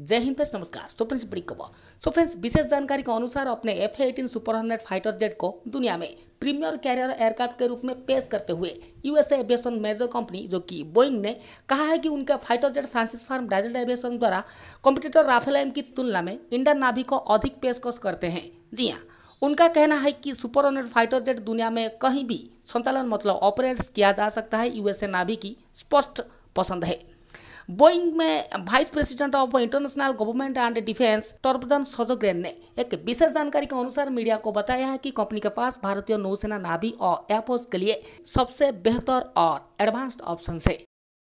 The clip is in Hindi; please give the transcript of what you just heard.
जय हिंद फ्रेंड्स नमस्कार सो फ्रेंड्स बड़ी खबर सो फ्रेंड्स विशेष जानकारी के अनुसार अपने F eighteen super hundred fighter jet को दुनिया में प्रीमियर कैरियर एयरक्राफ्ट के रूप में पेश करते हुए यूएसए एविएशन मेजर कंपनी जो कि बोइंग ने कहा है कि उनका फाइटर जेट फ्रांसिस फार्म डायजेट एविएशन द्वारा कॉम्पिटिटर राफेल एम की तुलना में इंडियन नाभी को अधिक पेशकश करते हैं जी हाँ उनका कहना है कि सुपर हंड्रेड फाइटर जेट दुनिया में कहीं भी संचालन मतलब ऑपरेट किया जा सकता है यूएसए नाभी की स्पष्ट पसंद है बोइंग में vice president of international government and defence Torbjorn Sjogren ने एक विशेष जानकारी के अनुसार मीडिया को बताया है कि कंपनी के पास भारतीय नौसेना नाभी और एयरफोर्स के लिए सबसे बेहतर और एडवांस्ड ऑप्शन है